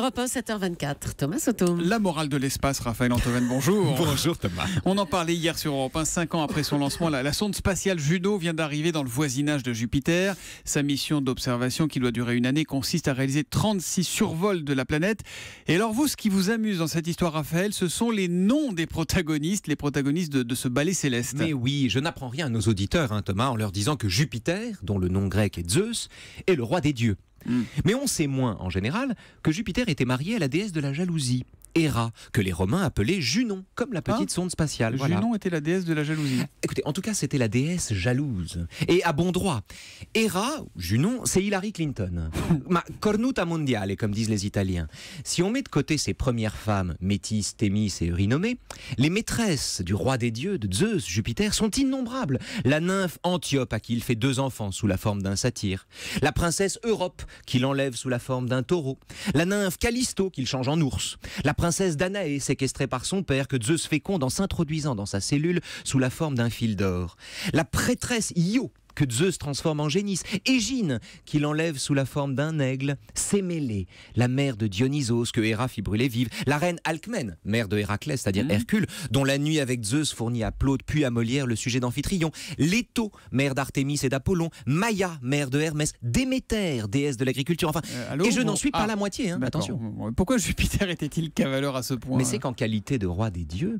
Europe 1, 7h24. Thomas Soto. La morale de l'espace, Raphaël Antoven, bonjour. bonjour Thomas. On en parlait hier sur Europe 1, 5 ans après son lancement. La, sonde spatiale judo vient d'arriver dans le voisinage de Jupiter. Sa mission d'observation, qui doit durer une année, consiste à réaliser 36 survols de la planète. Et alors vous, ce qui vous amuse dans cette histoire, Raphaël, ce sont les noms des protagonistes, les protagonistes de, ce ballet céleste. Mais oui, je n'apprends rien à nos auditeurs, hein, Thomas, en leur disant que Jupiter, dont le nom grec est Zeus, est le roi des dieux. Mm. Mais on sait moins, en général, que Jupiter était marié à la déesse de la jalousie. Héra, que les Romains appelaient Junon, comme la petite ah, sonde spatiale. Junon était la déesse de la jalousie. Écoutez, en tout cas, c'était la déesse jalouse. Et à bon droit. Héra, Junon, c'est Hillary Clinton. Ma cornuta mondiale, comme disent les Italiens. Si on met de côté ces premières femmes, Métis, Thémis et Eurynomée, les maîtresses du roi des dieux, de Zeus, Jupiter, sont innombrables. La nymphe Antiope, à qui il fait deux enfants sous la forme d'un satyre. La princesse Europe, qu'il enlève sous la forme d'un taureau. La nymphe Callisto, qu'il change en ours. La princesse Danaé, séquestrée par son père, que Zeus féconde en s'introduisant dans sa cellule sous la forme d'un fil d'or. La prêtresse Io, que Zeus transforme en génisse, Égine, qu'il enlève sous la forme d'un aigle, Sémélé, la mère de Dionysos, que Héra fit brûler vive, la reine Alcmène, mère de Héraclès, c'est-à-dire mhm. Hercule, dont la nuit avec Zeus fournit à Plaute puis à Molière le sujet d'Amphitryon, Leto, mère d'Artémis et d'Apollon, Maya, mère de Hermès, Déméter, déesse de l'agriculture, enfin, euh, et je n'en suis pas ah, la moitié, hein, attention. Pourquoi Jupiter était-il cavaleur à ce point Mais c'est hein qu'en qualité de roi des dieux,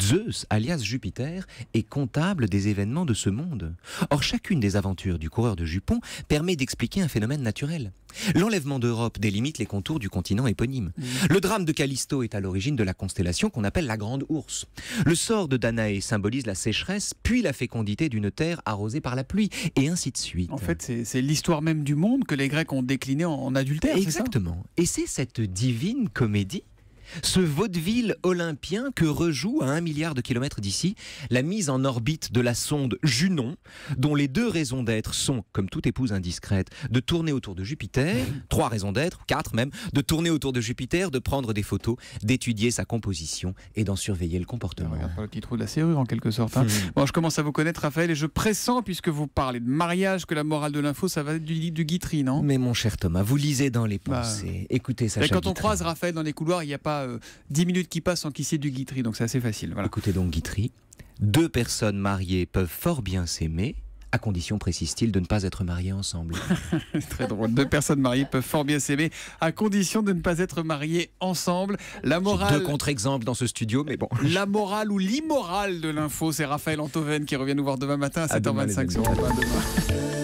Zeus, alias Jupiter, est comptable des événements de ce monde. Or, chacune des aventures du coureur de jupon permet d'expliquer un phénomène naturel. L'enlèvement d'Europe délimite les contours du continent éponyme. Mm. Le drame de Callisto est à l'origine de la constellation qu'on appelle la Grande Ourse. Le sort de Danaé symbolise la sécheresse, puis la fécondité d'une terre arrosée par la pluie, et ainsi de suite. En fait, c'est l'histoire même du monde que les Grecs ont décliné en, adultère. Exactement. Ça et c'est cette divine comédie ce vaudeville olympien que rejoue à un milliard de kilomètres d'ici la mise en orbite de la sonde Junon, dont les deux raisons d'être sont, comme toute épouse indiscrète, de tourner autour de Jupiter, trois raisons d'être, quatre même, de tourner autour de Jupiter, de prendre des photos, d'étudier sa composition et d'en surveiller le comportement. Ah, regarde pas le petit trou de la serrure en quelque sorte. Hein. Bon, je commence à vous connaître, Raphaël, et je pressens, puisque vous parlez de mariage, que la morale de l'info, ça va être du, du Guitry, non Mais mon cher Thomas, vous lisez dans les bah. pensées, écoutez ça. quand on croise Raphaël dans les couloirs, il n'y a pas 10 euh, minutes qui passent sans qu'il du guitry, donc c'est assez facile. Écoutez donc guitry, deux personnes mariées peuvent fort bien s'aimer, à condition, précise-t-il, de ne pas être mariées ensemble. très drôle. Deux personnes mariées peuvent fort bien s'aimer, à condition de ne pas être mariées ensemble. La morale. Deux contre-exemples dans ce studio, mais bon. La morale ou l'immorale de l'info, c'est Raphaël Antoven qui revient nous voir demain matin à 7h25 sur